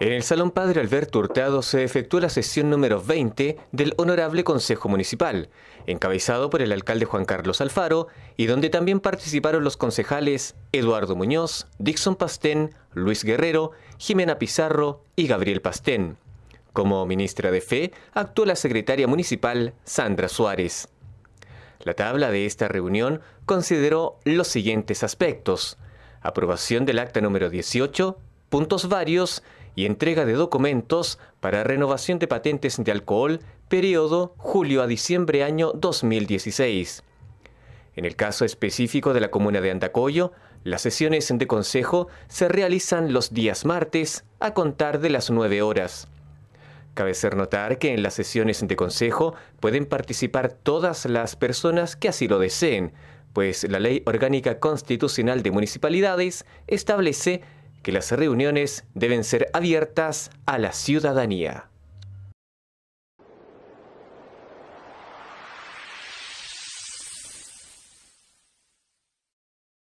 En el Salón Padre Alberto Hurtado se efectuó la sesión número 20 del Honorable Consejo Municipal, encabezado por el alcalde Juan Carlos Alfaro, y donde también participaron los concejales Eduardo Muñoz, Dixon Pastén, Luis Guerrero, Jimena Pizarro y Gabriel Pastén. Como ministra de Fe actuó la secretaria municipal Sandra Suárez. La tabla de esta reunión consideró los siguientes aspectos. Aprobación del acta número 18, puntos varios, y entrega de documentos para renovación de patentes de alcohol, periodo julio a diciembre año 2016. En el caso específico de la comuna de Andacoyo, las sesiones de consejo se realizan los días martes a contar de las 9 horas. Cabe ser notar que en las sesiones de consejo pueden participar todas las personas que así lo deseen, pues la Ley Orgánica Constitucional de Municipalidades establece que las reuniones deben ser abiertas a la ciudadanía.